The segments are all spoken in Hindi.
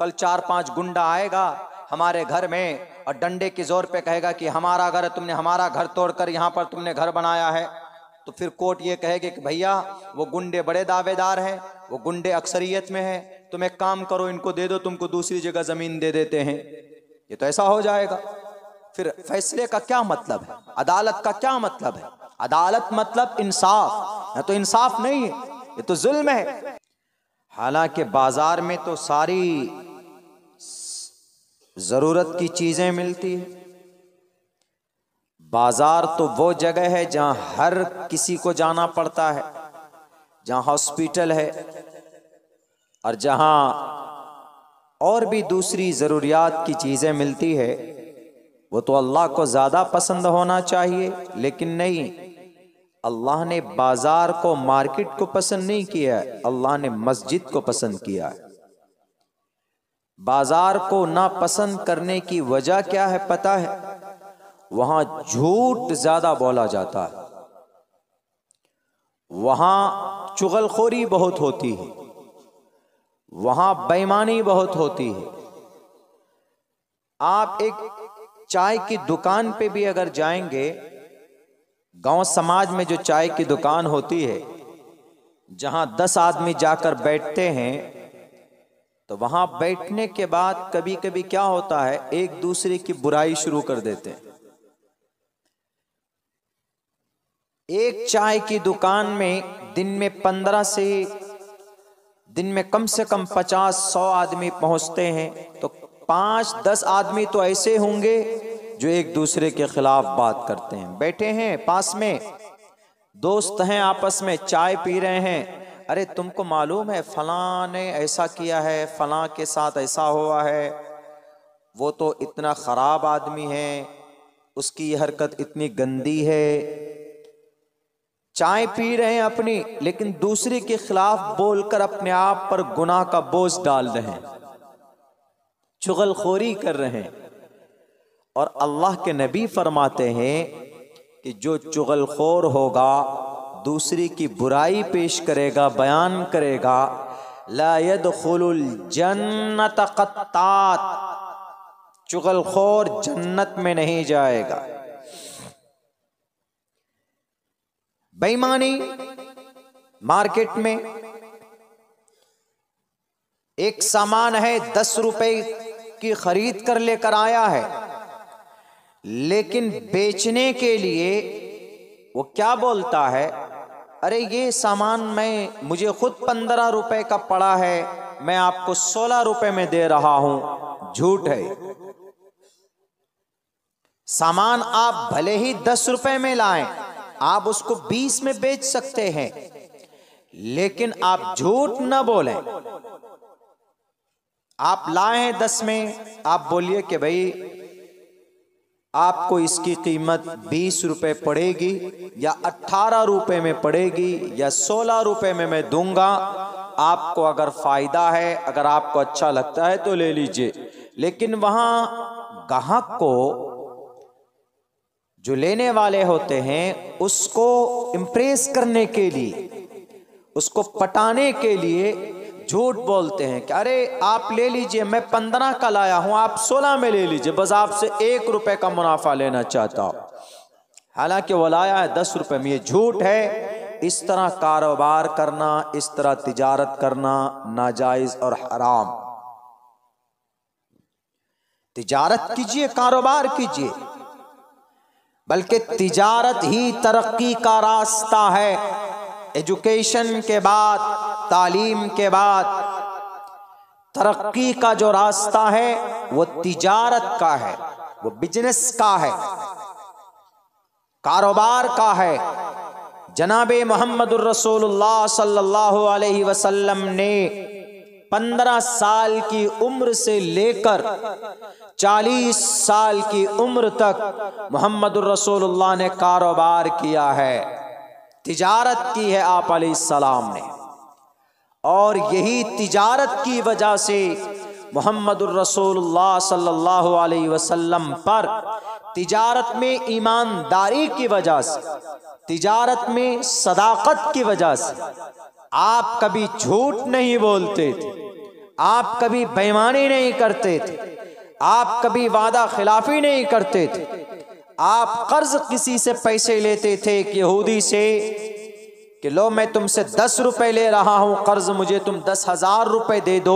कल चार पांच गुंडा आएगा हमारे घर में और डंडे के जोर पे कहेगा कि हमारा घर तुमने हमारा घर तोड़कर यहाँ पर तुमने घर बनाया है तो फिर कोर्ट ये कहेगी कि भैया वो गुंडे बड़े दावेदार हैं वो गुंडे अक्सरियत में हैं तुम एक काम करो इनको दे दो तुमको दूसरी जगह ज़मीन दे देते हैं ये तो ऐसा हो जाएगा फिर फैसले का क्या मतलब है अदालत का क्या मतलब है अदालत मतलब इंसाफ या तो इंसाफ नहीं है ये तो जुल्म है हालांकि बाजार में तो सारी ज़रूरत की चीज़ें मिलती है बाज़ार तो वो जगह है जहां हर किसी को जाना पड़ता है जहां हॉस्पिटल है और जहाँ और भी दूसरी ज़रूरियात की चीज़ें मिलती है वो तो अल्लाह को ज़्यादा पसंद होना चाहिए लेकिन नहीं अल्लाह ने बाज़ार को मार्केट को पसंद नहीं किया है अल्लाह ने मस्जिद को पसंद किया है बाजार को नापसंद करने की वजह क्या है पता है वहां झूठ ज्यादा बोला जाता है वहां चुगलखोरी बहुत होती है वहां बेईमानी बहुत होती है आप एक चाय की दुकान पे भी अगर जाएंगे गांव समाज में जो चाय की दुकान होती है जहां दस आदमी जाकर बैठते हैं तो वहां बैठने के बाद कभी कभी क्या होता है एक दूसरे की बुराई शुरू कर देते हैं एक चाय की दुकान में दिन में पंद्रह से दिन में कम से कम पचास सौ आदमी पहुंचते हैं तो पांच दस आदमी तो ऐसे होंगे जो एक दूसरे के खिलाफ बात करते हैं बैठे हैं पास में दोस्त हैं आपस में चाय पी रहे हैं अरे तुमको मालूम है फलां ने ऐसा किया है फलां के साथ ऐसा हुआ है वो तो इतना ख़राब आदमी है उसकी ये हरकत इतनी गंदी है चाय पी रहे हैं अपनी लेकिन दूसरे के खिलाफ बोलकर अपने आप पर गुनाह का बोझ डाल रहे हैं चुगलखोरी कर रहे हैं और अल्लाह के नबी फरमाते हैं कि जो चुगलखोर होगा दूसरे की बुराई पेश करेगा बयान करेगा लायद खुल जन्नत कत्तात चुगलखोर जन्नत में नहीं जाएगा बेईमानी मार्केट में एक सामान है दस रुपए की खरीद कर लेकर आया है लेकिन बेचने के लिए वो क्या बोलता है अरे ये सामान मैं मुझे खुद पंद्रह रुपए का पड़ा है मैं आपको सोलह रुपए में दे रहा हूं झूठ है सामान आप भले ही दस रुपए में लाएं, आप उसको बीस में बेच सकते हैं लेकिन आप झूठ ना बोलें आप लाए हैं दस में आप बोलिए कि भाई आपको इसकी कीमत बीस रुपए पड़ेगी या अट्ठारह रुपए में पड़ेगी या सोलह रुपए में मैं दूंगा आपको अगर फ़ायदा है अगर आपको अच्छा लगता है तो ले लीजिए लेकिन वहां गाहक को जो लेने वाले होते हैं उसको इंप्रेस करने के लिए उसको पटाने के लिए झूठ बोलते हैं कि अरे आप ले लीजिए मैं पंद्रह का लाया हूं आप सोलह में ले लीजिए बस आपसे एक रुपए का मुनाफा लेना चाहता हूं हालांकि वो लाया है दस रुपए में ये झूठ है इस तरह कारोबार करना इस तरह तिजारत करना नाजायज और हराम तिजारत कीजिए कारोबार कीजिए बल्कि तिजारत ही तरक्की का रास्ता है एजुकेशन के बाद तालीम के बाद तरक्की का जो रास्ता है वो तिजारत का है वो बिजनेस का है कारोबार का है जनाब मोहम्मद रसूलुल्लाह सल्लल्लाहु अलैहि वसल्लम ने पंद्रह साल की उम्र से लेकर चालीस साल की उम्र तक मोहम्मद रसोल्ला ने कारोबार किया है तिजारत की है आप सलाम ने और यही तिजारत की वजह से मोहम्मद सल्लल्लाहु अलैहि वसल्लम पर तिजारत में ईमानदारी की वजह से तिजारत में सदाकत की वजह से आप कभी झूठ नहीं बोलते थे आप कभी बेईमानी नहीं करते थे आप कभी वादा खिलाफी नहीं करते थे आप कर्ज किसी से पैसे लेते थे यहूदी से कि लो मैं तुमसे दस रुपए ले रहा हूं कर्ज मुझे तुम दस हजार रुपए दे दो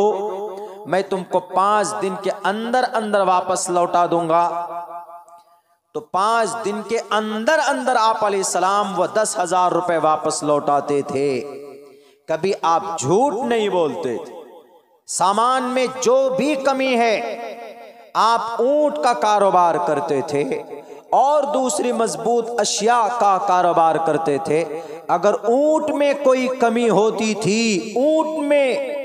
मैं तुमको पांच दिन के अंदर अंदर वापस लौटा दूंगा तो पांच दिन के अंदर अंदर आप अली सलाम वो दस हजार रुपए वापस लौटाते थे कभी आप झूठ नहीं बोलते थे सामान में जो भी कमी है आप ऊंट का कारोबार करते थे और दूसरी मजबूत अशिया का कारोबार करते थे अगर ऊंट में कोई कमी होती थी ऊंट में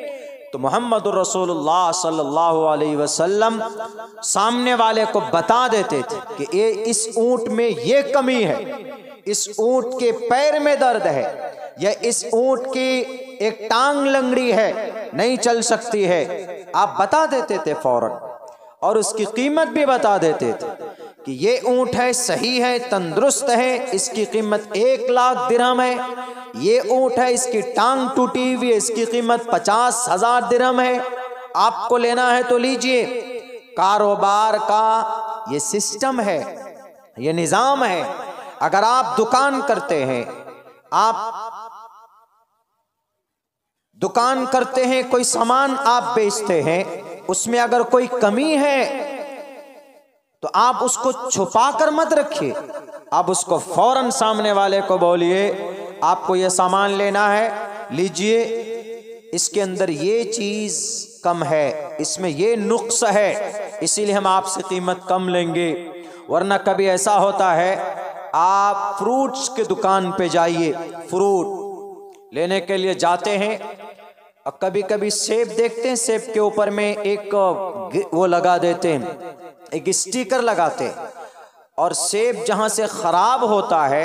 तो मोहम्मद रसूलुल्लाह सल्लल्लाहु अलैहि वसल्लम सामने वाले को बता देते थे कि ये इस ऊंट में ये कमी है इस ऊंट के पैर में दर्द है या इस ऊंट की एक टांग लंगड़ी है नहीं चल सकती है आप बता देते थे फौरन और उसकी कीमत भी बता देते थे कि ये ऊंट है सही है तंदुरुस्त है इसकी कीमत एक लाख दिरहम है ये ऊंट है इसकी टांग टूटी हुई है इसकी कीमत पचास हजार दिरहम है आपको लेना है तो लीजिए कारोबार का ये सिस्टम है ये निज़ाम है अगर आप दुकान करते हैं आप दुकान करते हैं कोई सामान आप बेचते हैं उसमें अगर कोई कमी है तो आप उसको छुपा कर मत रखिए आप उसको फौरन सामने वाले को बोलिए आपको यह सामान लेना है लीजिए इसके अंदर ये चीज कम है इसमें ये नुक्स है इसीलिए हम आपसे कीमत कम लेंगे वरना कभी ऐसा होता है आप फ्रूट्स के दुकान पे जाइए फ्रूट लेने के लिए जाते हैं और कभी कभी सेब देखते हैं सेब के ऊपर में एक वो लगा देते हैं एक स्टिकर लगाते और सेब जहां से खराब होता है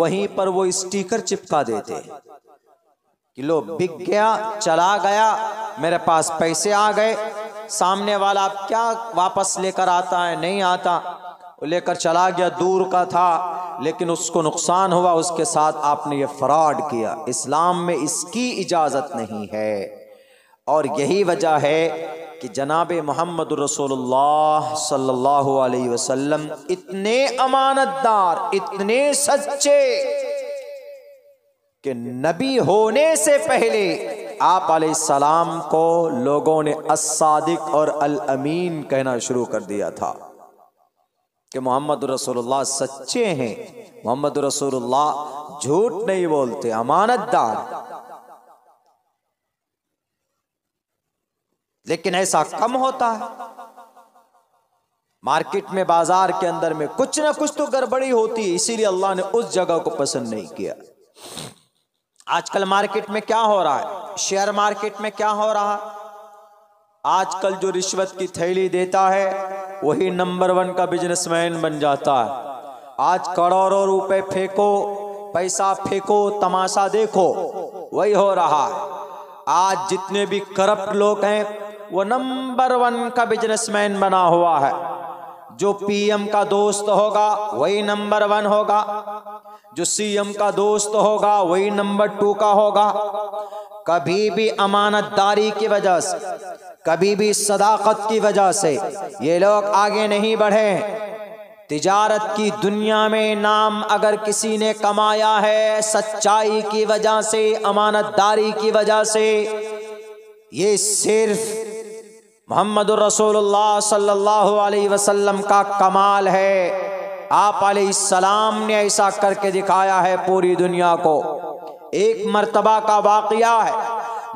वहीं पर वो स्टिकर चिपका देते कि लो बिक गया चला गया मेरे पास पैसे आ गए सामने वाला आप क्या वापस लेकर आता है नहीं आता लेकर चला गया दूर का था लेकिन उसको नुकसान हुआ उसके साथ आपने ये फ्रॉड किया इस्लाम में इसकी इजाज़त नहीं है और यही वजह है कि जनाब मोहम्मद रसोल्ला सल्लल्लाहु अलैहि वसल्लम इतने अमानतदार इतने सच्चे कि नबी होने से पहले आप सलाम को लोगों ने असादिक और अल अमीन कहना शुरू कर दिया था कि मोहम्मद रसोल्ला सच्चे हैं मोहम्मद रसोल्ला झूठ नहीं बोलते अमानतदार लेकिन ऐसा कम होता है मार्केट में बाजार के अंदर में कुछ ना कुछ तो गड़बड़ी होती है इसीलिए अल्लाह ने उस जगह को पसंद नहीं किया आजकल मार्केट में क्या हो रहा है शेयर मार्केट में क्या हो रहा है आजकल जो रिश्वत की थैली देता है वही नंबर वन का बिजनेसमैन बन जाता है आज करोड़ों रुपए फेंको पैसा फेंको तमाशा देखो वही हो रहा है आज जितने भी करप्ट लोग हैं वो नंबर वन का बिजनेसमैन बना हुआ है जो पीएम का दोस्त होगा वही नंबर वन होगा जो सीएम का दोस्त होगा वही नंबर टू का होगा कभी भी अमानतदारी की वजह से कभी भी सदाकत की वजह से ये लोग आगे नहीं बढ़े तिजारत की दुनिया में नाम अगर किसी ने कमाया है सच्चाई की वजह से अमानतदारी की वजह से ये सिर्फ मोहम्मद रसोल्ला सल्लल्लाहु अलैहि वसल्लम का कमाल है आप सलाम ने ऐसा करके दिखाया है पूरी दुनिया को एक मर्तबा का वाकया है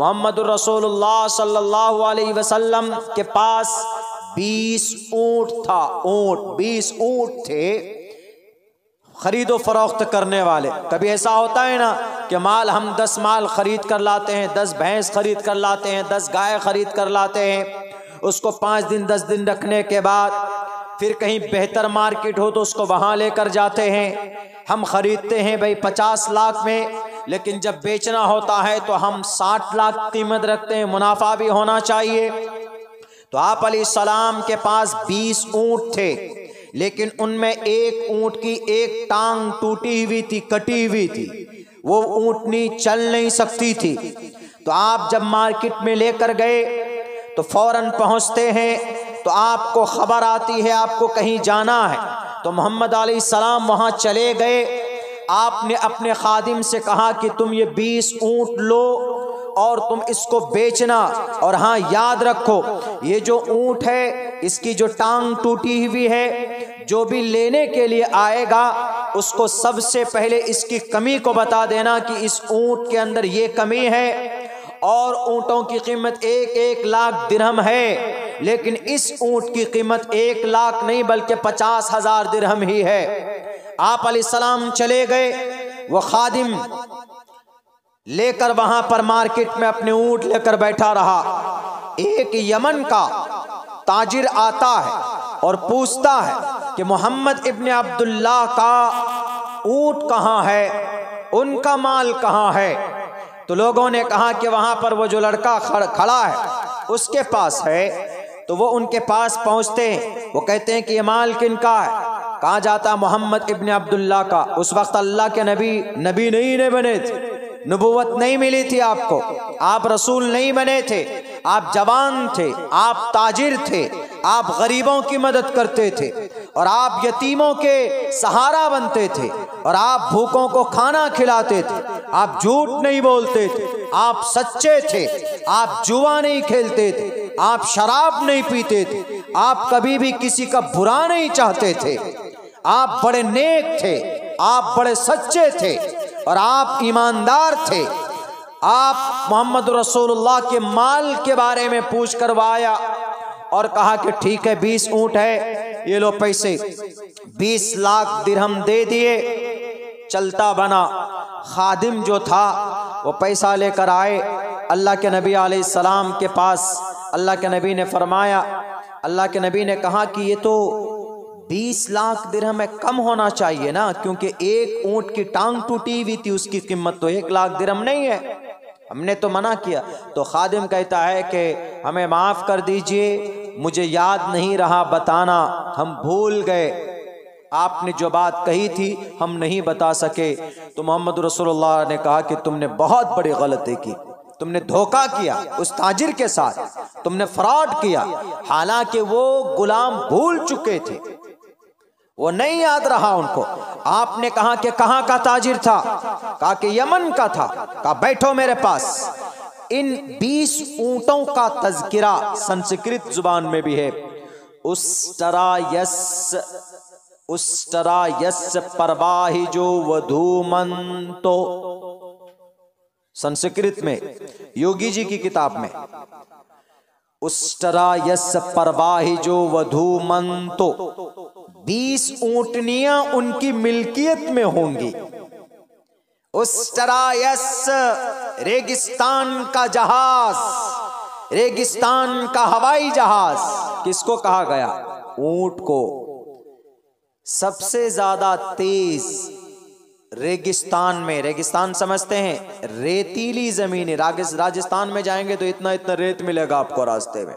मोहम्मद सल्लल्लाहु अलैहि वसल्लम के पास बीस ऊँट था ऊँट बीस ऊँट थे खरीदो फरोख्त करने वाले कभी ऐसा होता है ना कि माल हम दस माल खरीद कर लाते हैं दस भैंस खरीद कर लाते हैं दस गाय खरीद कर लाते हैं उसको पाँच दिन दस दिन रखने के बाद फिर कहीं बेहतर मार्केट हो तो उसको वहाँ लेकर जाते हैं हम ख़रीदते हैं भाई पचास लाख में लेकिन जब बेचना होता है तो हम साठ लाख कीमत रखते हैं मुनाफा भी होना चाहिए तो आप अली सलाम के पास बीस ऊँट थे लेकिन उनमें एक ऊँट की एक टांग टूटी हुई थी कटी हुई थी वो ऊँटनी चल नहीं सकती थी तो आप जब मार्केट में लेकर गए तो फौरन पहुंचते हैं तो आपको खबर आती है आपको कहीं जाना है तो मोहम्मद सलाम वहाँ चले गए आपने अपने खादिम से कहा कि तुम ये बीस ऊँट लो और तुम इसको बेचना और हाँ याद रखो ये जो ऊँट है इसकी जो टांग टूटी हुई है जो भी लेने के लिए आएगा उसको सबसे पहले इसकी कमी को बता देना कि इस ऊँट के अंदर ये कमी है और ऊँटों की कीमत एक एक लाख दिरहम है लेकिन इस ऊँट की कीमत एक लाख नहीं बल्कि पचास हजार दिरहम ही है आप सलाम चले गए वो खादिम लेकर वहां पर मार्केट में अपने ऊँट लेकर बैठा रहा एक यमन का ताजिर आता है और पूछता है कि मोहम्मद इब्ने अब्दुल्ला का ऊँट कहाँ है उनका माल कहाँ है तो लोगों ने कहा कि वहां पर वो जो लड़का खड़ा है उसके पास है तो वो उनके पास पहुँचते हैं वो कहते हैं कि ये माल किन का है कहा जाता मोहम्मद इबन अब्दुल्ला का उस वक्त अल्लाह के नबी नबी नहीं ने बने थे नबूवत नहीं मिली थी आपको आप रसूल नहीं बने थे आप जवान थे आप ताजिर थे आप गरीबों की मदद करते थे और आप यतीमों के सहारा बनते थे और आप भूखों को खाना खिलाते थे आप झूठ नहीं बोलते थे आप सच्चे थे आप जुआ नहीं खेलते थे आप शराब नहीं पीते थे आप कभी भी किसी का बुरा नहीं चाहते थे आप बड़े नेक थे आप बड़े सच्चे थे और आप ईमानदार थे आप मोहम्मद रसूलुल्लाह के माल के बारे में पूछ करवाया और कहा कि ठीक है बीस ऊंट है ये लो पैसे बीस लाख दिरहम दे दिए चलता बना खादिम जो था वो पैसा लेकर आए अल्लाह के नबी आसमाम के पास अल्लाह के नबी ने फरमाया अल्लाह के नबी ने कहा कि ये तो बीस लाख दिरहम में कम होना चाहिए ना क्योंकि एक ऊंट की टांग टूटी हुई थी उसकी कीमत तो एक लाख दिरहम नहीं है हमने तो मना किया तो खादिम कहता है कि हमें माफ़ कर दीजिए मुझे याद नहीं रहा बताना हम भूल गए आपने जो बात कही थी हम नहीं बता सके तो मोहम्मद रसोल्ला ने कहा कि तुमने बहुत बड़ी गलती की तुमने धोखा किया उस ताजिर के साथ तुमने फ्रॉड किया हालांकि वो गुलाम भूल चुके थे वो नहीं याद रहा उनको आपने कहा कि कहा का ताजिर था कहा कि यमन का था कहा बैठो मेरे पास इन 20 ऊंटों का तस्करा संस्कृत जुबान में भी है उस तरह यस परवाही जो वधूमंतो संस्कृत में योगी जी की किताब में उस यस परवाही जो वधूमंतो बीस ऊटनिया उनकी मिल्कियत में होंगी उस तरायस रेगिस्तान का जहाज रेगिस्तान का हवाई जहाज किसको कहा गया ऊंट को सबसे ज्यादा तेज रेगिस्तान में रेगिस्तान समझते हैं रेतीली जमीन राजस्थान में जाएंगे तो इतना इतना रेत मिलेगा आपको रास्ते में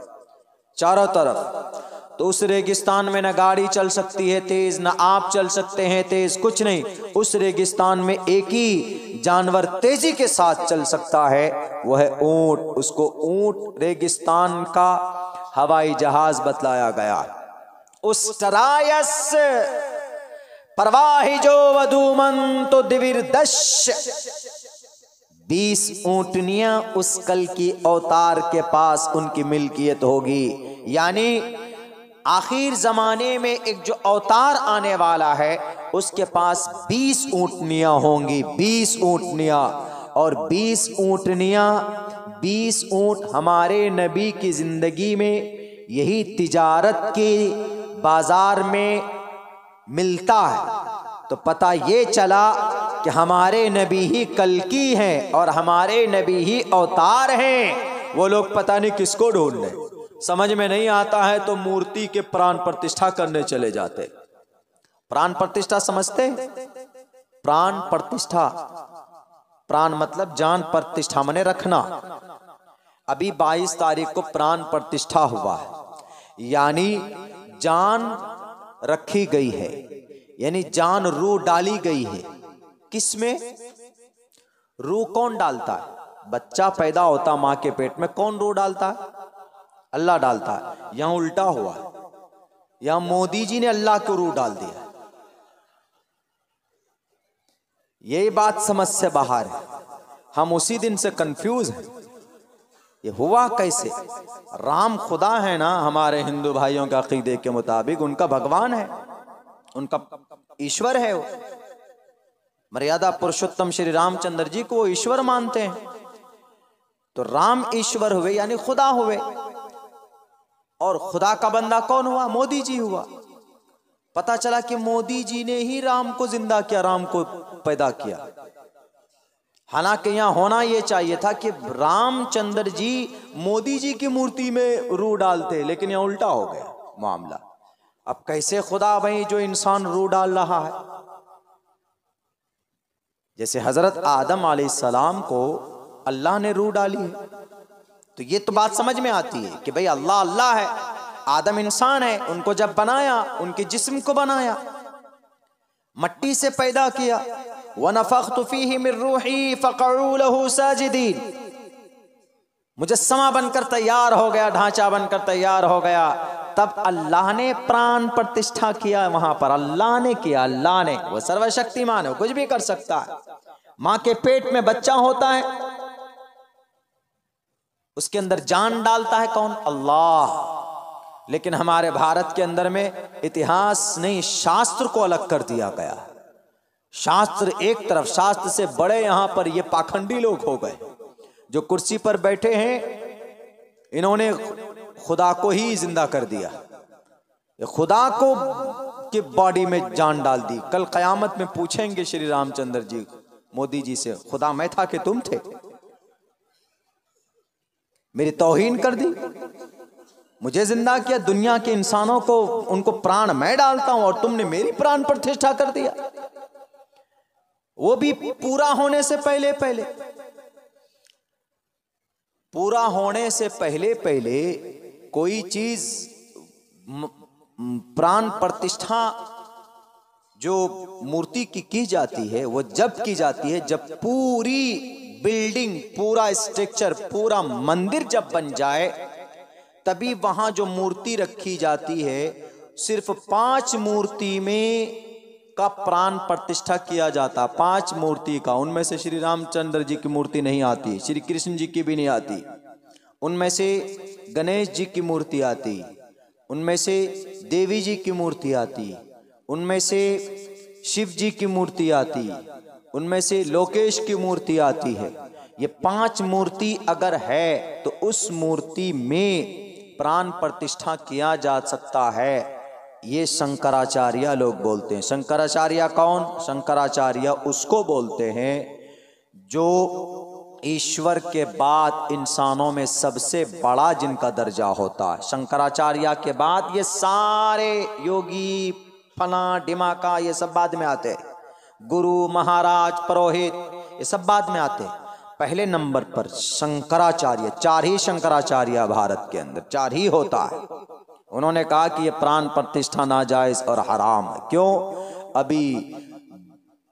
चारों तरफ तो उस रेगिस्तान में ना गाड़ी चल सकती है तेज ना आप चल सकते हैं तेज कुछ नहीं उस रेगिस्तान में एक ही जानवर तेजी के साथ चल सकता है वह ऊंट उसको ऊंट रेगिस्तान का हवाई जहाज बतलाया गया उस टरायस परवाही जो वधूमन तो दिविर दश बीस ऊंटनिया उस कल की अवतार के पास उनकी मिल्कियत होगी यानी आखिर ज़माने में एक जो अवतार आने वाला है उसके पास बीस ऊँटनियाँ होंगी बीस ऊटनिया और बीस ऊँटनियाँ बीस ऊँट हमारे नबी की ज़िंदगी में यही तिजारत के बाज़ार में मिलता है तो पता ये चला कि हमारे नबी ही कलकी हैं और हमारे नबी ही अवतार हैं वो लोग पता नहीं किसको ढूंढ रहे समझ में नहीं आता है तो मूर्ति के प्राण प्रतिष्ठा करने चले जाते प्राण प्रतिष्ठा समझते प्राण प्रतिष्ठा प्राण मतलब जान प्रतिष्ठा मने रखना अभी 22 तारीख को प्राण प्रतिष्ठा हुआ है यानी जान रखी गई है यानी जान रू डाली गई है किसमें रू कौन डालता है बच्चा पैदा होता मां के पेट में कौन रू डालता है अल्लाह डालता है यहां उल्टा हुआ यहां मोदी जी ने अल्लाह को रूह डाल दिया यही बात समझ से बाहर है हम उसी दिन से कंफ्यूज हैं ये हुआ कैसे राम खुदा है ना हमारे हिंदू भाइयों का अकीदे के मुताबिक उनका भगवान है उनका ईश्वर है वो मर्यादा पुरुषोत्तम श्री रामचंद्र जी को वो ईश्वर मानते हैं तो राम ईश्वर हुए यानी खुदा हुए और खुदा का बंदा कौन हुआ मोदी जी हुआ पता चला कि मोदी जी ने ही राम को जिंदा किया राम को पैदा किया हालांकि यहां होना यह चाहिए था कि रामचंद्र जी मोदी जी की मूर्ति में रू डालते लेकिन यह उल्टा हो गया मामला अब कैसे खुदा भाई जो इंसान रू डाल रहा है जैसे हजरत आदम सलाम को अल्लाह ने रू डाली है तो ये तो बात समझ में आती है कि भाई अल्लाह अल्लाह है आदम इंसान है उनको जब बनाया उनके जिस्म को बनाया मट्टी से पैदा किया व नफक तुफी फ़करू साजिदीन मुजस्मा बनकर तैयार हो गया ढांचा बनकर तैयार हो गया तब अल्लाह ने प्राण प्रतिष्ठा किया वहां पर अल्लाह ने किया अल्लाह ने वो सर्वशक्तिमान है कुछ भी कर सकता है माँ के पेट में बच्चा होता है उसके अंदर जान डालता है कौन अल्लाह लेकिन हमारे भारत के अंदर में इतिहास नहीं शास्त्र को अलग कर दिया गया शास्त्र एक तरफ शास्त्र से बड़े यहां पर ये पाखंडी लोग हो गए जो कुर्सी पर बैठे हैं इन्होंने खुदा को ही जिंदा कर दिया खुदा को के बॉडी में जान डाल दी कल कयामत में पूछेंगे श्री रामचंद्र जी मोदी जी से खुदा मैं था कि तुम थे मेरी तोहीन कर दी मुझे जिंदा किया दुनिया के इंसानों को उनको प्राण मैं डालता हूं और तुमने मेरी प्राण प्रतिष्ठा कर दिया वो भी पूरा होने से पहले पहले पूरा होने से पहले पहले कोई चीज प्राण प्रतिष्ठा जो मूर्ति की की जाती है वो जब की जाती है जब पूरी बिल्डिंग पूरा स्ट्रक्चर पूरा मंदिर जब बन जाए तभी वहां जो मूर्ति रखी जाती है सिर्फ पांच मूर्ति में का प्राण प्रतिष्ठा किया जाता पांच मूर्ति का उनमें से श्री रामचंद्र जी की मूर्ति नहीं आती श्री कृष्ण जी की भी नहीं आती उनमें से गणेश जी की मूर्ति आती उनमें से देवी जी की मूर्ति आती उनमें से शिव जी की मूर्ति आती उनमें से लोकेश की मूर्ति आती है ये पांच मूर्ति अगर है तो उस मूर्ति में प्राण प्रतिष्ठा किया जा सकता है ये शंकराचार्य लोग बोलते हैं शंकराचार्य कौन शंकराचार्य उसको बोलते हैं जो ईश्वर के बाद इंसानों में सबसे बड़ा जिनका दर्जा होता है शंकराचार्य के बाद ये सारे योगी फला डिमाका ये सब बाद में आते हैं गुरु महाराज पुरोहित ये सब बाद में आते हैं पहले नंबर पर शंकराचार्य चार ही शंकराचार्य भारत के अंदर चार ही होता है उन्होंने कहा कि ये प्राण प्रतिष्ठा नाजायज और हराम है क्यों अभी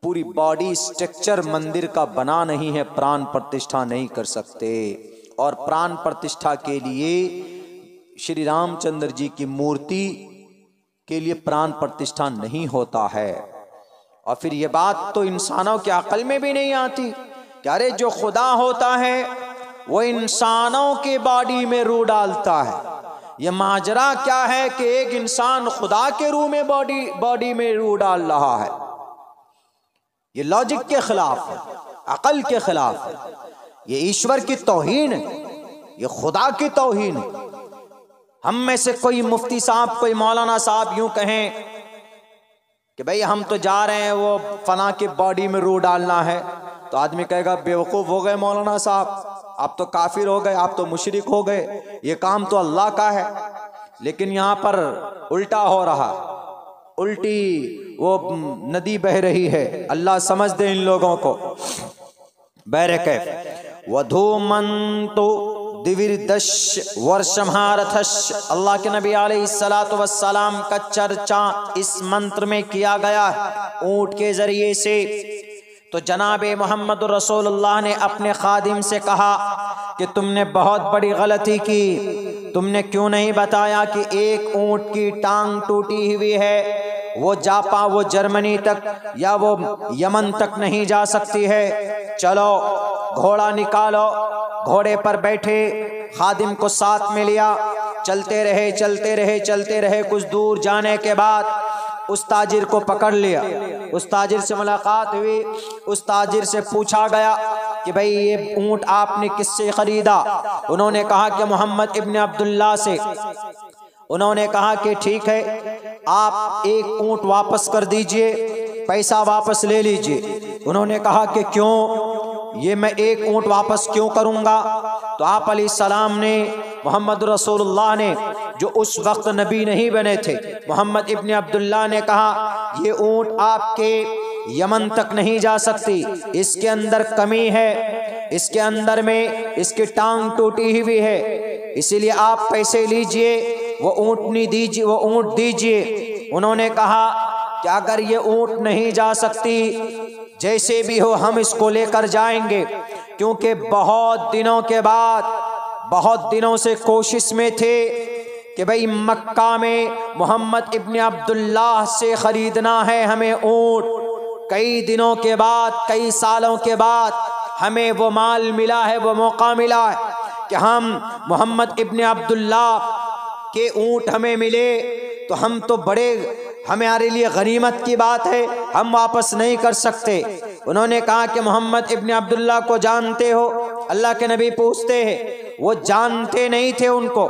पूरी बॉडी स्ट्रक्चर मंदिर का बना नहीं है प्राण प्रतिष्ठा नहीं कर सकते और प्राण प्रतिष्ठा के लिए श्री रामचंद्र जी की मूर्ति के लिए प्राण प्रतिष्ठा नहीं होता है और फिर ये बात तो इंसानों के अकल में भी नहीं आती कि अरे जो खुदा होता है वो इंसानों के बॉडी में रू डालता है ये माजरा क्या है कि एक इंसान खुदा के रूह में बॉडी बॉडी में रू डाल रहा है ये लॉजिक के खिलाफ है अकल के खिलाफ है ये ईश्वर की तोहन है ये खुदा की तोहन है हम में से कोई मुफ्ती साहब कोई मौलाना साहब यूं कहें कि भाई हम तो जा रहे हैं वो फना की बॉडी में रू डालना है तो आदमी कहेगा बेवकूफ़ हो गए मौलाना साहब आप तो काफिर हो गए आप तो मुशरक हो गए ये काम तो अल्लाह का है लेकिन यहाँ पर उल्टा हो रहा उल्टी वो नदी बह रही है अल्लाह समझ दे इन लोगों को बहरे कैफ वधू मन तो दिविर्दश वर्षमहारथश अल्लाह के नबी आलतम का चर्चा इस मंत्र में किया गया है ऊँट के ज़रिए से तो जनाब मोहम्मद रसोल्ला ने अपने खादिम से कहा कि तुमने बहुत बड़ी गलती की तुमने क्यों नहीं बताया कि एक ऊँट की टांग टूटी हुई है वो जापान वो जर्मनी तक या वो यमन तक नहीं जा सकती है चलो घोड़ा निकालो घोड़े पर बैठे खादिम को साथ में लिया चलते रहे चलते रहे चलते रहे कुछ दूर जाने के बाद उस ताजिर को पकड़ लिया उस ताजिर से मुलाकात हुई उस ताजिर से पूछा गया कि भाई ये ऊँट आपने किससे ख़रीदा उन्होंने कहा कि मोहम्मद इबन अब्दुल्ला से उन्होंने कहा कि ठीक है आप एक ऊंट वापस कर दीजिए पैसा वापस ले लीजिए उन्होंने कहा कि क्यों ये मैं एक ऊँट वापस क्यों करूँगा तो आप सलाम ने मोहम्मद रसोल्ला ने जो उस वक्त नबी नहीं बने थे मोहम्मद इबन अब्दुल्ला ने कहा ये ऊंट आपके यमन तक नहीं जा सकती इसके अंदर कमी है इसके अंदर में इसकी टांग टूटी हुई है इसीलिए आप पैसे लीजिए वो ऊँटनी दीजिए वो ऊँट दीजिए उन्होंने कहा कि अगर ये ऊँट नहीं जा सकती जैसे भी हो हम इसको लेकर जाएंगे क्योंकि बहुत दिनों के बाद बहुत दिनों से कोशिश में थे कि भाई मक्का में मोहम्मद इबन अब्दुल्लाह से ख़रीदना है हमें ऊँट कई दिनों के बाद कई सालों के बाद हमें वो माल मिला है वो मौका मिला है कि हम मोहम्मद इबन अब्दुल्ला कि ऊँट हमें मिले तो हम तो बड़े हमारे लिए गनीमत की बात है हम वापस नहीं कर सकते उन्होंने कहा कि मोहम्मद इब्न अब्दुल्ला को जानते हो अल्लाह के नबी पूछते हैं वो जानते नहीं थे उनको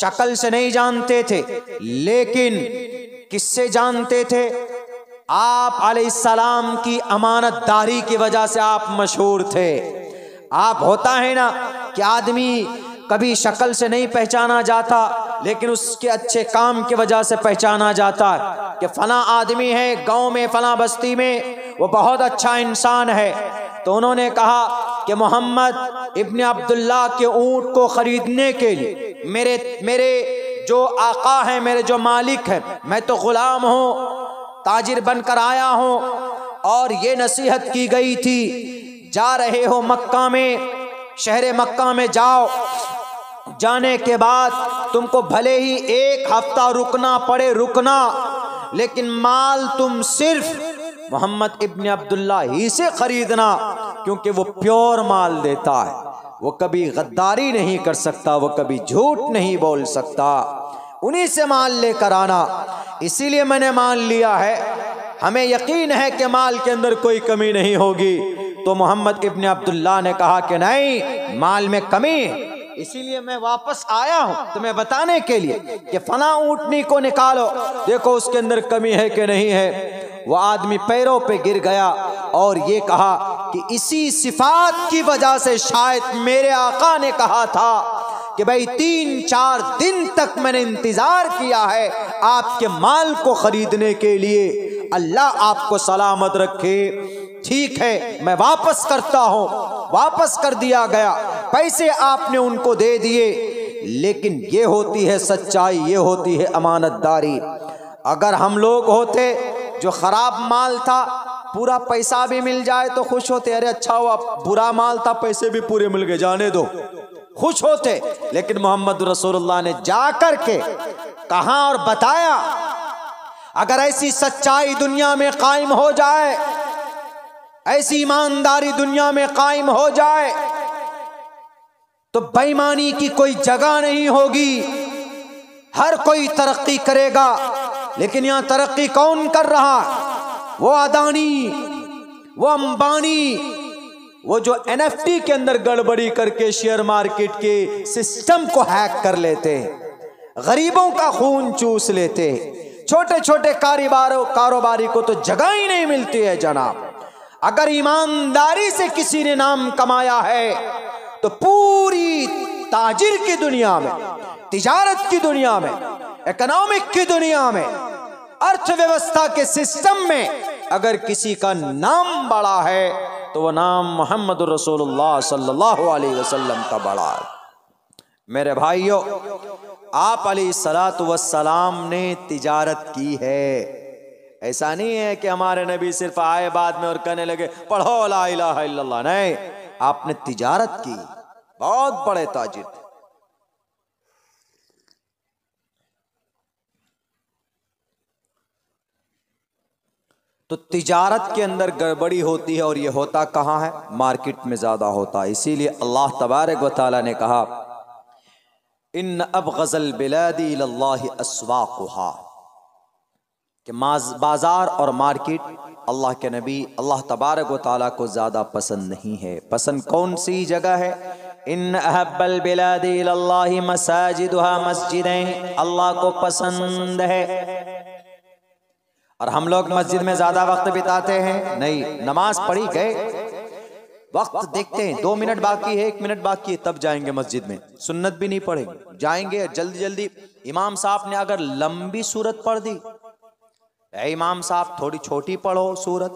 शक्ल से नहीं जानते थे लेकिन किससे जानते थे आप सलाम की अमानतदारी की वजह से आप मशहूर थे आप होता है ना कि आदमी कभी शक्ल से नहीं पहचाना जाता लेकिन उसके अच्छे काम की वजह से पहचाना जाता है कि फला आदमी है गांव में फला बस्ती में वो बहुत अच्छा इंसान है तो उन्होंने कहा कि मोहम्मद इब्न अब्दुल्ला के ऊँट को ख़रीदने के लिए मेरे मेरे जो आका है मेरे जो मालिक है मैं तो ग़ुलाम हूँ ताजिर बन कर आया हूँ और ये नसीहत की गई थी जा रहे हो मक्का में शहर मक्का में जाओ जाने के बाद तुमको भले ही एक हफ्ता रुकना पड़े रुकना लेकिन माल तुम सिर्फ मोहम्मद इब्न अब्दुल्ला ही से खरीदना क्योंकि वो प्योर माल देता है वो कभी गद्दारी नहीं कर सकता वो कभी झूठ नहीं बोल सकता उन्हीं से माल लेकर आना इसीलिए मैंने मान लिया है हमें यकीन है कि माल के अंदर कोई कमी नहीं होगी तो मोहम्मद इब्न अब्दुल्ला ने कहा कि नहीं माल में कमी है इसीलिए मैं वापस आया हूँ तुम्हें बताने के लिए कि फना ऊटनी को निकालो देखो उसके अंदर कमी है कि नहीं है वह आदमी पैरों पे गिर गया और ये कहा कि इसी सिफात की वजह से शायद मेरे आका ने कहा था कि भाई तीन चार दिन तक मैंने इंतज़ार किया है आपके माल को ख़रीदने के लिए अल्लाह आपको सलामत रखे ठीक है मैं वापस करता हूं वापस कर दिया गया पैसे आपने उनको दे दिए लेकिन ये होती है सच्चाई ये होती है अमानतदारी अगर हम लोग होते जो ख़राब माल था पूरा पैसा भी मिल जाए तो खुश होते अरे अच्छा हुआ बुरा माल था पैसे भी पूरे मिल गए जाने दो खुश होते लेकिन मोहम्मद रसूलुल्लाह ने जा कर के कहा और बताया अगर ऐसी सच्चाई दुनिया में कायम हो जाए ऐसी ईमानदारी दुनिया में कायम हो जाए तो बेईमानी की कोई जगह नहीं होगी हर कोई तरक्की करेगा लेकिन यहां तरक्की कौन कर रहा वो अदानी वो अंबानी वो जो एनएफटी के अंदर गड़बड़ी करके शेयर मार्केट के सिस्टम को हैक कर लेते गरीबों का खून चूस लेते छोटे छोटे कारोबारों कारोबारी को तो जगह ही नहीं मिलती है जनाब अगर ईमानदारी से किसी ने नाम कमाया है तो पूरी ताजिर की दुनिया में तिजारत की दुनिया में इकोनॉमिक की दुनिया में अर्थव्यवस्था के सिस्टम में अगर किसी का नाम बड़ा है तो वह नाम मोहम्मद रसूलुल्लाह सल्लल्लाहु अलैहि वसल्लम का बड़ा है मेरे भाइयों आप अली सलात वसलाम ने तिजारत की है ऐसा नहीं है कि हमारे नबी सिर्फ आए बाद में और कहने लगे पढ़ो ला इलाहा इल्लल्लाह नहीं आपने तिजारत की बहुत बड़े ताजिर थे तो तिजारत के अंदर गड़बड़ी होती है और यह होता कहां है मार्केट में ज़्यादा होता है इसीलिए अल्लाह तबारक व ने कहा इन अब गज़ल बिलादी अस्वाकुहा कि बाज़ार और मार्केट अल्लाह के नबी अल्लाह तबारक व ताली को ज़्यादा पसंद नहीं है पसंद कौन सी जगह है इन अहबल बिलादिल्लाही मसाजिद मस्जिदें अल्लाह को पसंद है और हम लोग मस्जिद में ज़्यादा वक्त बिताते हैं नहीं नमाज पढ़ी गए वक्त देखते हैं दो मिनट बाकी है एक मिनट बाकी है तब जाएंगे मस्जिद में सुन्नत भी नहीं पढ़ेंगे जाएंगे जल्दी जल्दी इमाम साहब ने अगर लंबी सूरत पढ़ दी इमाम साहब थोड़ी छोटी पढ़ो सूरत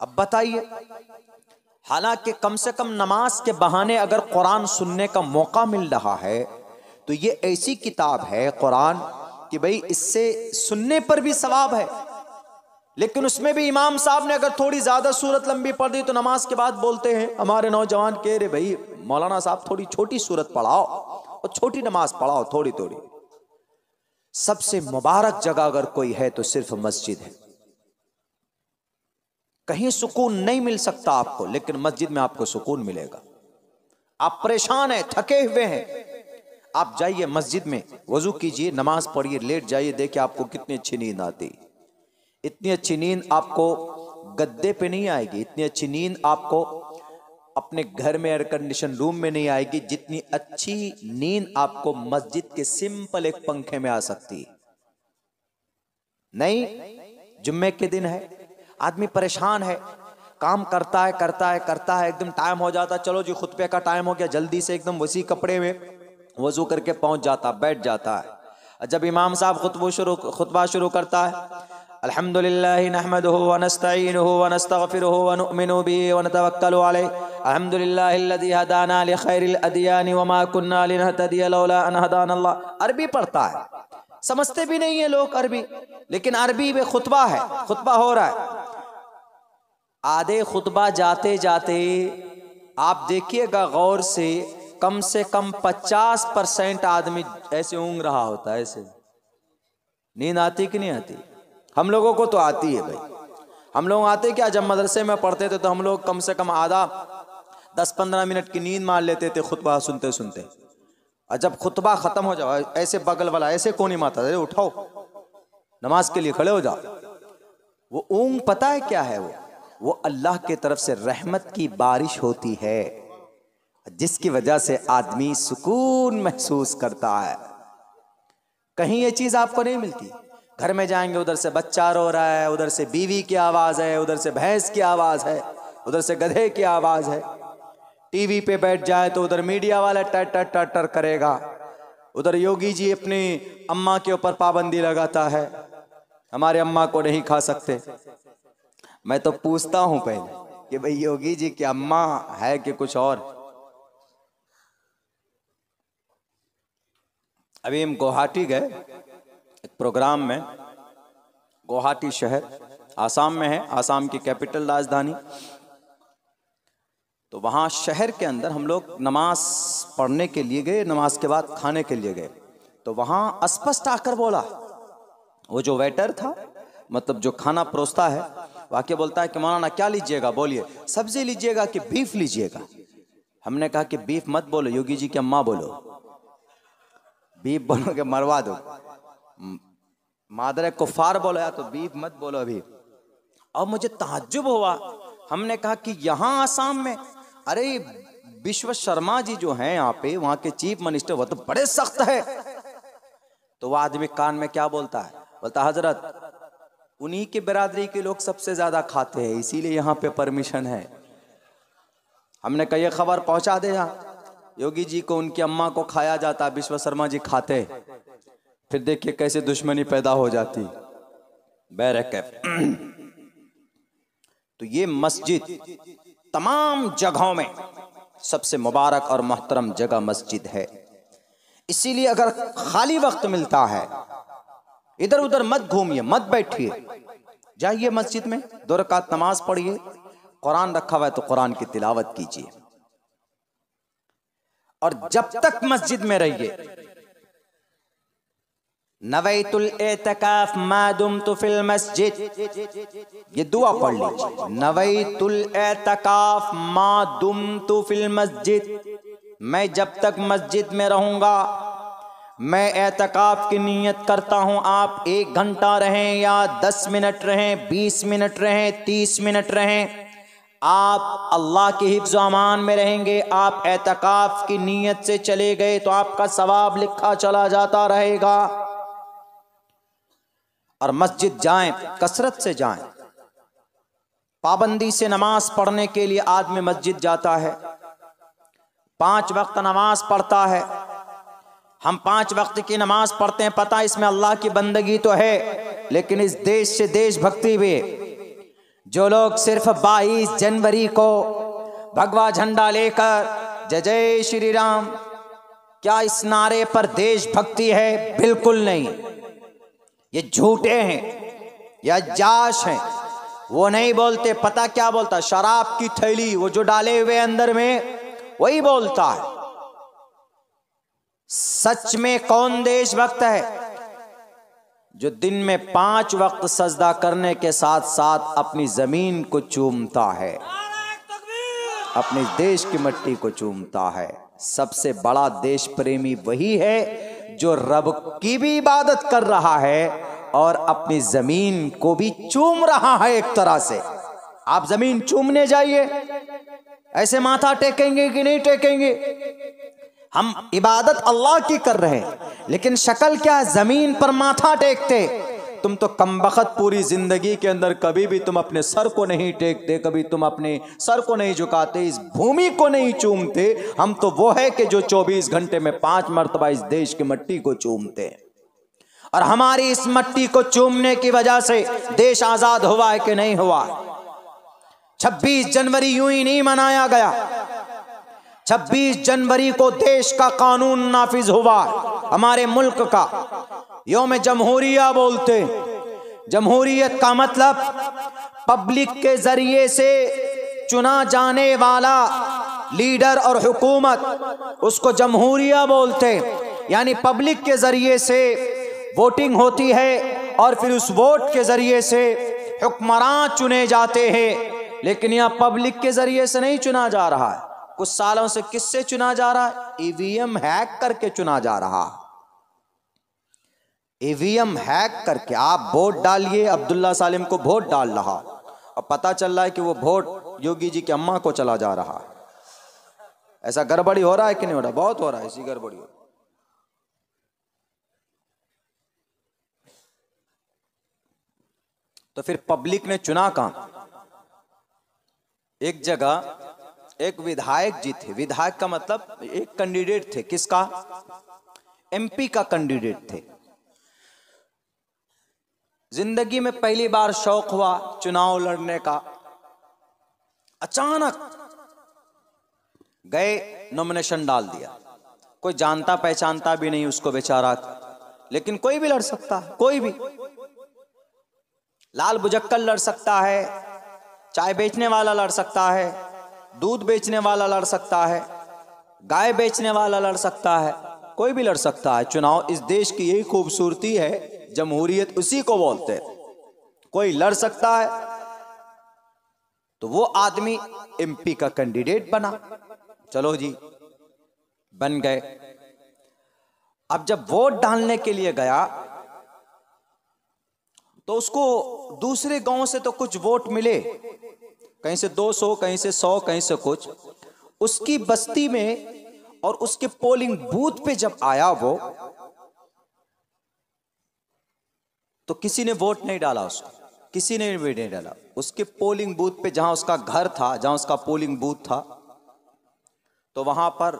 अब बताइए हालांकि कम से कम नमाज के बहाने अगर कुरान सुनने का मौका मिल रहा है तो ये ऐसी किताब है कुरान कि भाई इससे सुनने पर भी सवाब है लेकिन उसमें भी इमाम साहब ने अगर थोड़ी ज़्यादा सूरत लंबी पढ़ दी तो नमाज के बाद बोलते हैं हमारे नौजवान कह रहे भाई मौलाना साहब थोड़ी छोटी सूरत पढ़ाओ और छोटी नमाज पढ़ाओ थोड़ी थोड़ी सबसे मुबारक जगह अगर कोई है तो सिर्फ मस्जिद है कहीं सुकून नहीं मिल सकता आपको लेकिन मस्जिद में आपको सुकून मिलेगा आप परेशान हैं थके हुए हैं आप जाइए मस्जिद में वजू कीजिए नमाज पढ़िए लेट जाइए देखिए आपको कितनी अच्छी नींद आती इतनी अच्छी नींद आपको गद्दे पे नहीं आएगी इतनी अच्छी नींद आपको अपने घर में एयर कंडीशन रूम में नहीं आएगी जितनी अच्छी नींद आपको मस्जिद के सिंपल एक पंखे में आ सकती नहीं जुम्मे के दिन है आदमी परेशान है काम करता है करता है करता है एकदम टाइम हो जाता है चलो जी खुतबे का टाइम हो गया जल्दी से एकदम वसी कपड़े में वजू करके पहुंच जाता बैठ जाता है जब इमाम साहब खुतबा शुरू खुतबा शुरू करता है الحمد لله نحمده ونستعينه ونستغفره ونؤمن به ونتوكل عليه الحمد لله الذي هدانا لخير الاديان وما كنا لنهتدي لولا ان هدانا الله عربي پڑھتا ہے سمجھتے بھی نہیں ہیں لوگ عربی لیکن عربی میں خطبہ ہے خطبہ ہو رہا ہے آدھے خطبہ جاتے جاتے آپ دیکھیے گا غور سے کم سے کم پچاس پرسینٹ آدمی ایسے اونگ رہا ہوتا ہے ایسے نیند آتی کہ نہیں آتی हम लोगों को तो आती है भाई हम लोग आते क्या जब मदरसे में पढ़ते थे तो हम लोग कम से कम आधा दस पंद्रह मिनट की नींद मार लेते थे खुतबा सुनते सुनते और जब खुतबा ख़त्म हो जाओ ऐसे बगल वाला ऐसे कोनी माता अरे उठाओ नमाज के लिए खड़े हो जाओ वो ऊँग पता है क्या है वो वो अल्लाह के तरफ से रहमत की बारिश होती है जिसकी वजह से आदमी सुकून महसूस करता है कहीं ये चीज़ आपको नहीं मिलती घर में जाएंगे उधर से बच्चा रो रहा है उधर से बीवी की आवाज है उधर से भैंस की आवाज है उधर से गधे की आवाज है टीवी पे बैठ जाए तो उधर मीडिया वाला टर टर टर टर करेगा उधर योगी जी अपनी अम्मा के ऊपर पाबंदी लगाता है हमारे अम्मा को नहीं खा सकते मैं तो पूछता हूं पहले कि भाई योगी जी की अम्मा है कि कुछ और अभी हम गुवाहाटी गए प्रोग्राम में गुवाहाटी शहर आसाम में है आसाम की कैपिटल राजधानी तो वहाँ शहर के अंदर हम लोग नमाज पढ़ने के लिए गए नमाज के बाद खाने के लिए गए तो वहाँ अस्पष्ट आकर बोला वो जो वेटर था मतलब जो खाना परोसता है वाक्य बोलता है कि मौलाना क्या लीजिएगा बोलिए सब्जी लीजिएगा कि बीफ लीजिएगा हमने कहा कि बीफ मत बोलो योगी जी की अम्मा बोलो बीफ बोलोगे मरवा दो मादर कुफार बोलो या तो बीफ मत बोलो अभी अब मुझे ताजुब हुआ हमने कहा कि यहाँ आसाम में अरे विश्व शर्मा जी जो हैं यहाँ पे वहां के चीफ मिनिस्टर वो तो बड़े सख्त है तो वह आदमी कान में क्या बोलता है बोलता हजरत उन्हीं के बिरादरी के लोग सबसे ज्यादा खाते हैं इसीलिए यहाँ पे परमिशन है हमने कही खबर पहुंचा दे योगी जी को उनकी अम्मा को खाया जाता विश्व शर्मा जी खाते फिर देखिए कैसे दुश्मनी पैदा हो जाती बैरक तो ये मस्जिद तमाम जगहों में सबसे मुबारक और मोहतरम जगह मस्जिद है इसीलिए अगर खाली वक्त मिलता है इधर उधर मत घूमिए मत बैठिए जाइए मस्जिद में दो रकात नमाज पढ़िए कुरान रखा हुआ है तो कुरान की तिलावत कीजिए और जब तक मस्जिद में रहिए नवैतुल एतकाफ मादुम फिल मस्जिद ये दुआ पढ़ लीजिए नवैतुल एतकाफ मादुम फिल मस्जिद मैं जब तक मस्जिद में रहूंगा मैं एतकाफ की नीयत करता हूँ आप एक घंटा रहें या दस मिनट रहें बीस मिनट रहें तीस मिनट रहें आप अल्लाह के हिफ्ज़ अमान में रहेंगे आप एतकाफ़ की नीयत से चले गए तो आपका सवाब लिखा चला जाता रहेगा और मस्जिद जाएं कसरत से जाएं पाबंदी से नमाज पढ़ने के लिए आदमी मस्जिद जाता है पांच वक्त नमाज पढ़ता है हम पांच वक्त की नमाज पढ़ते हैं पता इसमें अल्लाह की बंदगी तो है लेकिन इस देश से देशभक्ति भी जो लोग सिर्फ 22 जनवरी को भगवा झंडा लेकर जय जय श्री राम क्या इस नारे पर देशभक्ति है बिल्कुल नहीं ये झूठे हैं या जाश हैं वो नहीं बोलते पता क्या बोलता शराब की थैली वो जो डाले हुए अंदर में वही बोलता है सच में कौन देशभक्त है जो दिन में पांच वक्त सजदा करने के साथ साथ अपनी जमीन को चूमता है अपने देश की मिट्टी को चूमता है सबसे बड़ा देश प्रेमी वही है जो रब की भी इबादत कर रहा है और अपनी जमीन को भी चूम रहा है एक तरह से आप जमीन चूमने जाइए ऐसे माथा टेकेंगे कि नहीं टेकेंगे हम इबादत अल्लाह की कर रहे हैं लेकिन शक्ल क्या है जमीन पर माथा टेकते तुम तो कमबख्त पूरी ज़िंदगी के अंदर कभी भी तुम अपने सर को नहीं टेकते कभी तुम अपने सर को नहीं झुकाते इस भूमि को नहीं चूमते हम तो वो है कि जो 24 घंटे में पांच मरतबा इस देश की मट्टी को चूमते हैं और हमारी इस मट्टी को चूमने की वजह से देश आज़ाद हुआ है कि नहीं हुआ छब्बीस जनवरी यूं ही नहीं मनाया गया 26 जनवरी को देश का कानून नाफिज हुआ हमारे मुल्क का योम जमहूरिया बोलते जमहूरियत का मतलब पब्लिक के जरिए से चुना जाने वाला लीडर और हुकूमत उसको जमहूरिया बोलते यानी पब्लिक के जरिए से वोटिंग होती है और फिर उस वोट के जरिए से हुक्मरान चुने जाते हैं लेकिन यह पब्लिक के जरिए से नहीं चुना जा रहा है कुछ सालों से किससे चुना जा रहा है ईवीएम हैक करके चुना जा रहा है ईवीएम e हैक करके आप वोट डालिए अब्दुल्ला सालिम को वोट डाल रहा और पता चल रहा है कि वो वोट योगी जी के अम्मा को चला जा रहा ऐसा गड़बड़ी हो रहा है कि नहीं हो रहा बहुत हो रहा है ऐसी गड़बड़ी तो फिर पब्लिक ने चुना कहा एक जगह एक विधायक जी थे विधायक का मतलब एक कैंडिडेट थे किसका एमपी का कैंडिडेट थे जिंदगी में पहली बार शौक हुआ चुनाव लड़ने का अचानक गए नॉमिनेशन डाल दिया कोई जानता पहचानता भी नहीं उसको बेचारा लेकिन कोई भी लड़ सकता है कोई भी लाल बुजक्कल लड़ सकता है चाय बेचने वाला लड़ सकता है दूध बेचने वाला लड़ सकता है गाय बेचने वाला लड़ सकता है कोई भी लड़ सकता है चुनाव इस देश की यही खूबसूरती है जमहूरियत उसी को बोलते हैं कोई लड़ सकता है तो वो आदमी एमपी का कैंडिडेट बना चलो जी बन गए अब जब वोट डालने के लिए गया तो उसको दूसरे गांव से तो कुछ वोट मिले कहीं से 200 कहीं से 100 कहीं से कुछ उसकी बस्ती में और उसके पोलिंग बूथ पे जब आया वो तो किसी ने वोट नहीं डाला उसको किसी ने भी नहीं डाला उसके पोलिंग बूथ पे जहां उसका घर था जहां उसका पोलिंग बूथ था तो वहां पर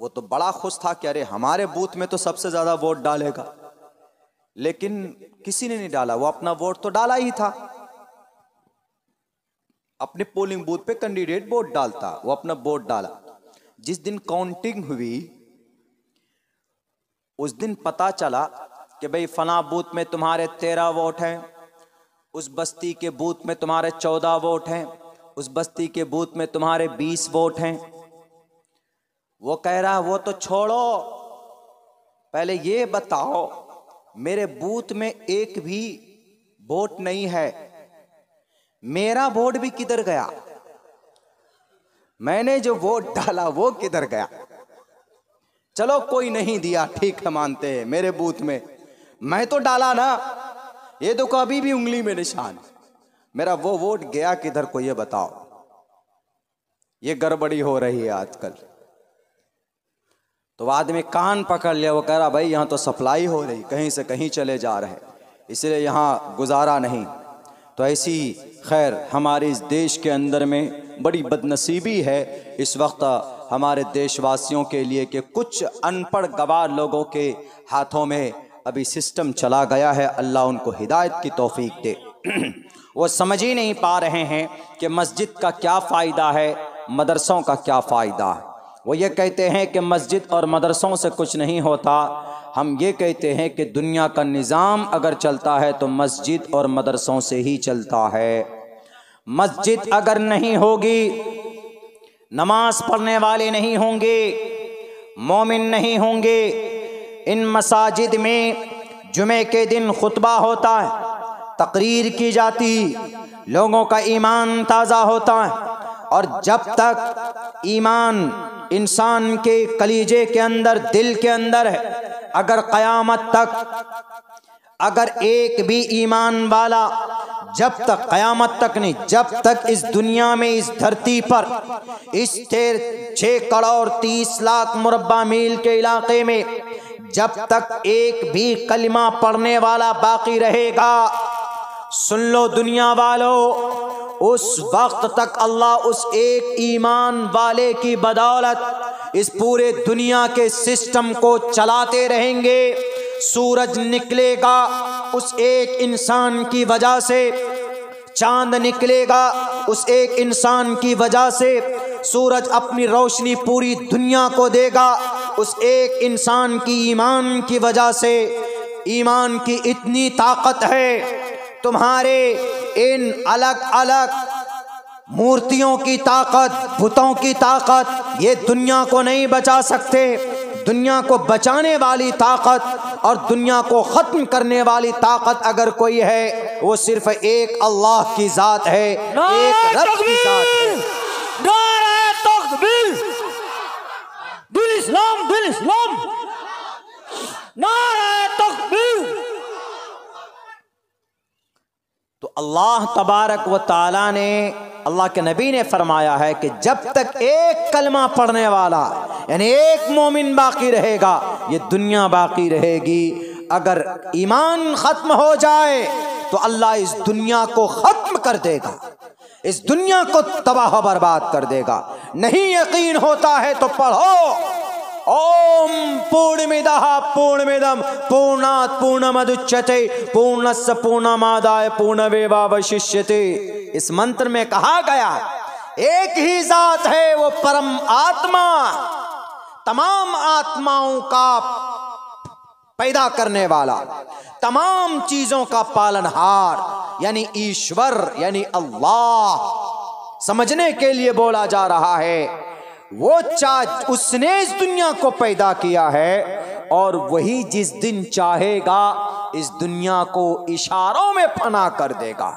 वो तो बड़ा खुश था कि अरे हमारे बूथ में तो सबसे ज्यादा वोट डालेगा लेकिन किसी ने नहीं डाला वो अपना वोट तो डाला ही था अपने पोलिंग बूथ पे कैंडिडेट वोट डालता वो अपना वोट डाला जिस दिन काउंटिंग हुई उस दिन पता चला कि भाई फ़ना बूथ में तुम्हारे तेरह वोट हैं उस बस्ती के बूथ में तुम्हारे चौदह वोट हैं उस बस्ती के बूथ में तुम्हारे बीस वोट हैं वो कह रहा है वो तो छोड़ो पहले ये बताओ मेरे बूथ में एक भी वोट नहीं है मेरा वोट भी किधर गया मैंने जो वोट डाला वो किधर गया चलो कोई नहीं दिया ठीक है मानते हैं मेरे बूथ में मैं तो डाला ना ये तो कभी भी उंगली में निशान मेरा वो वोट गया किधर को ये बताओ ये गड़बड़ी हो रही है आजकल तो आदमी कान पकड़ लिया वो कह रहा भाई यहां तो सप्लाई हो रही कहीं से कहीं चले जा रहे इसलिए यहां गुजारा नहीं तो ऐसी खैर हमारे इस देश के अंदर में बड़ी बदनसीबी है इस वक्त हमारे देशवासियों के लिए कि कुछ अनपढ़ गवार लोगों के हाथों में अभी सिस्टम चला गया है अल्लाह उनको हिदायत की तोफ़ी दे वो समझ ही नहीं पा रहे हैं कि मस्जिद का क्या फ़ायदा है मदरसों का क्या फ़ायदा है वो ये कहते हैं कि मस्जिद और मदरसों से कुछ नहीं होता हम ये कहते हैं कि दुनिया का निज़ाम अगर चलता है तो मस्जिद और मदरसों से ही चलता है मस्जिद अगर नहीं होगी नमाज पढ़ने वाले नहीं होंगे मोमिन नहीं होंगे इन मसाजिद में जुमे के दिन खुतबा होता है तकरीर की जाती लोगों का ईमान ताज़ा होता है और जब तक ईमान इंसान के कलीजे के अंदर दिल के अंदर है अगर क़यामत तक अगर एक भी ईमान वाला जब तक क़यामत तक नहीं जब तक इस दुनिया में इस धरती पर इस छः करोड़ तीस लाख मुरबा मील के इलाके में जब तक एक भी कलिमा पढ़ने वाला बाकी रहेगा सुन लो दुनिया वालों उस वक्त तक अल्लाह उस एक ईमान वाले की बदौलत इस पूरे दुनिया के सिस्टम को चलाते रहेंगे सूरज निकलेगा उस एक इंसान की वजह से चांद निकलेगा उस एक इंसान की वजह से सूरज अपनी रोशनी पूरी दुनिया को देगा उस एक इंसान की ईमान की वजह से ईमान की इतनी ताकत है तुम्हारे इन अलग अलग मूर्तियों की ताकत भुतों की ताकत ये दुनिया को नहीं बचा सकते दुनिया को बचाने वाली ताकत और दुनिया को ख़त्म करने वाली ताकत अगर कोई है वो सिर्फ एक अल्लाह की ज़ात है एक रब की ज़ात है इस्लाम बिल इस्लाम तकबीर तो अल्लाह तबारक व ताला ने अल्लाह के नबी ने फरमाया है कि जब तक एक कलमा पढ़ने वाला यानी एक मोमिन बाकी रहेगा ये दुनिया बाकी रहेगी अगर ईमान ख़त्म हो जाए तो अल्लाह इस दुनिया को ख़त्म कर देगा इस दुनिया को तबाह बर्बाद कर देगा नहीं यकीन होता है तो पढ़ो ओम पूर्णमिद पूर्णमिदम पूर्णात पूर्णमदुच्यते पूर्णस्य पूर्णमादाय पूर्णमेवावशिष्यते इस मंत्र में कहा गया एक ही जात है वो परम आत्मा तमाम आत्माओं का पैदा करने वाला तमाम चीजों का पालनहार यानी ईश्वर यानी अल्लाह समझने के लिए बोला जा रहा है वो चाह उसने इस दुनिया को पैदा किया है और वही जिस दिन चाहेगा इस दुनिया को इशारों में फना कर देगा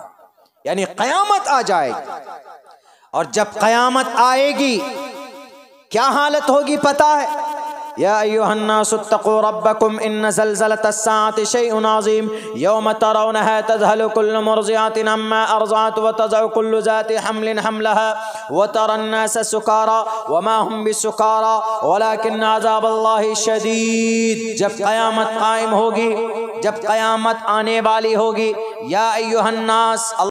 यानी कयामत आ जाएगी और जब कयामत आएगी क्या हालत होगी पता है يا أيها الناس اتقوا ربكم إن زلزلة الساعة شيء عظيم يوم ترونها تذهل كل مرضعة عما أرضعت وتضع كل ذات حمل حملها وترى الناس سكارى وما هم بسكارى ولكن عذاب الله شديد جب قيامة قائم ہوگی جب قيامة آنے والی ہوگی يا أيها الناس